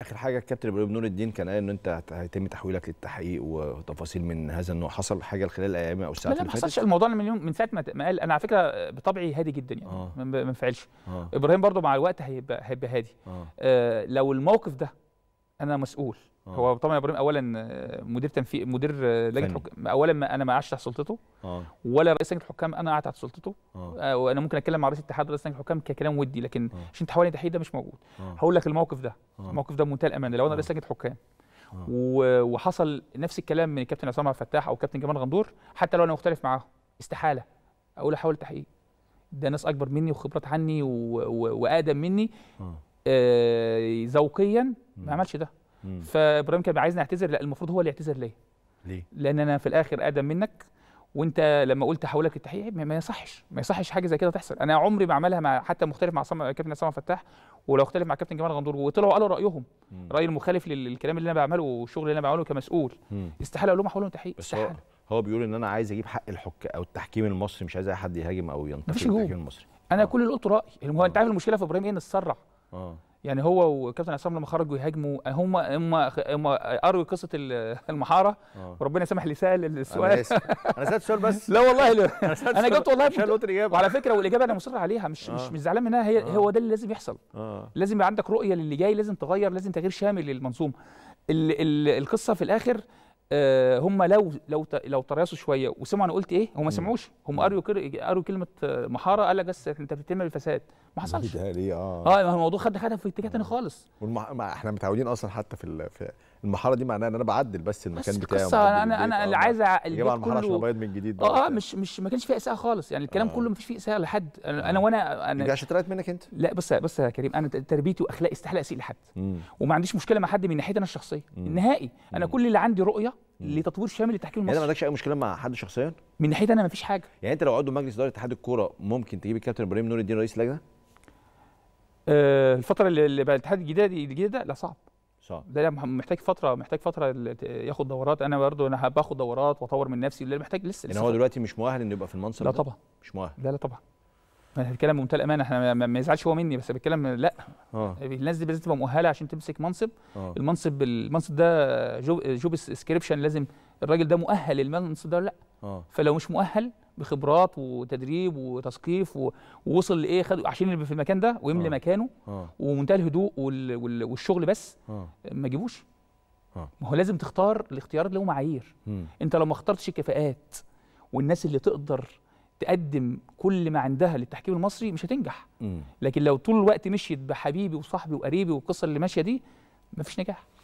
اخر حاجه الكابتن ابراهيم نور الدين كان قال ان انت هيتم تحويلك للتحقيق وتفاصيل من هذا النوع حصل حاجه خلال الايام او الساعات اللي فاتت ما حصلش الموضوع من يوم من ساعه ما قال انا على فكره بطبعي هادي جدا يعني آه. ما انفعلش آه. ابراهيم برضو مع الوقت هيبقى هيبقى هادي آه. آه لو الموقف ده انا مسؤول هو آه. طبعا يا ابراهيم اولا آه، مدير تنفيذ مدير آه، لجنه حكام اولا ما انا ما قعدتش تحت سلطته أوه. ولا رئيس لجنه الحكام انا قعدت تحت سلطته أوه. وانا ممكن اتكلم مع رئيس اتحاد رئيس لجنه الحكام ككلام ودي لكن عشان تحولني تحقيق ده مش موجود أوه. هقول لك الموقف ده أوه. الموقف ده بمنتهى الامانه لو انا رئيس لجنه حكام وحصل نفس الكلام من الكابتن عصام عبد الفتاح او كابتن جمال غندور حتى لو انا مختلف معاهم استحاله اقول احاول تحقيق ده ناس اكبر مني وخبرات عني و... و... واقدم مني آه ذوقيا ما عملش ده فابراهيم كان عايزني اعتذر لا المفروض هو اللي يعتذر ليا ليه لان انا في الاخر اقدم منك وانت لما قلت هقولك التحقيق ما يصحش ما يصحش حاجه زي كده تحصل انا عمري ما عملها مع حتى مختلف مع صم... كابتن عصام فتاح ولو اختلف مع كابتن جمال غندور وطلعوا قالوا رايهم مم. راي المخالف للكلام اللي انا بعمله والشغل اللي انا بعمله كمسؤول استحاله اقول لهم احولهم لهم تحقيق استحاله هو بيقول ان انا عايز اجيب حق الحك او التحكيم المصري مش عايز اي حد يهاجم او ينتقد التحكيم المصري انا آه. كل اللي قلته رايي هو انت آه. عارف المشكله في ابراهيم ايه ان اتسرع آه. يعني هو وكابتن عصام لما خرجوا يهاجموا هم هم هم قروا قصه المحاره أوه. وربنا يسامح لي سال السؤال انا سالت السؤال بس لا والله لا. انا, أنا والله مش الاجابه وعلى فكره والاجابه انا مصر عليها مش أوه. مش آه. مش زعلان منها هي هو آه. ده اللي لازم يحصل آه. لازم يبقى عندك رؤيه للي جاي لازم تغير لازم تغيير شامل للمنظومه القصه في الاخر آه، هم لو لو لو تريثوا شويه وسمعوا انا قلت ايه هم ما سمعوش هم قروا قروا كلمه محاره قال لك بس انت بتتم بالفساد ما حصلش اه اه الموضوع خد خد في اتجاه ثاني آه. خالص والمح... احنا متعودين اصلا حتى في, في المحاره دي معناها ان انا بعدل بس المكان بتاعي بس انا انا انا اللي آه. عايز اللي على المحاره عشان ابيض من جديد اه اه مش مش ما كانش فيه اساءه خالص يعني الكلام آه. كله ما فيش فيه اساءه لحد انا, آه. أنا وانا انا دي عشان طلعت منك انت لا بس بس يا كريم انا تربيتي واخلاقي استحاله اسيء لحد وما عنديش مشكله مع حد من ناحيتي انا الشخصيه النهائي انا كل اللي عندي رؤيه لتطوير شامل للتحكيم يعني المصري يعني ما عندكش اي مشكله مع حد شخصيا من ناحيه انا ما فيش حاجه يعني انت لو عضو مجلس اداره اتحاد الكوره ممكن تجيب الكابتن ابراهيم نور الدين رئيس اللجنه آه، الفتره اللي بعد الاتحاد الجديد الجديد ده لا صعب صعب ده محتاج فتره محتاج فتره ياخد دورات انا برضو انا باخد دورات واطور من نفسي اللي محتاج لسه لسه يعني هو دلوقتي مش مؤهل انه يبقى في المنصب لا طبعا مش مؤهل لا لا طبعا انا بتكلم بمنتهى الامانه احنا ما يزعلش هو مني بس بتكلم لا أوه. الناس دي بالذات تبقى مؤهله عشان تمسك منصب أوه. المنصب المنصب ده جوب, جوب سكريبشن لازم الراجل ده مؤهل المنصب ده ولا لا أوه. فلو مش مؤهل بخبرات وتدريب وتثقيف ووصل لايه خد عشان اللي في المكان ده ويملي آه. مكانه آه. ومنتهى الهدوء والشغل بس أوه. ما تجيبوش آه. ما هو لازم تختار الاختيارات له معايير انت لو ما اخترتش الكفاءات والناس اللي تقدر تقدم كل ما عندها للتحكيم المصري مش هتنجح لكن لو طول الوقت مشيت بحبيبي وصاحبي وقريبي والقصه اللي ماشيه دي مفيش نجاح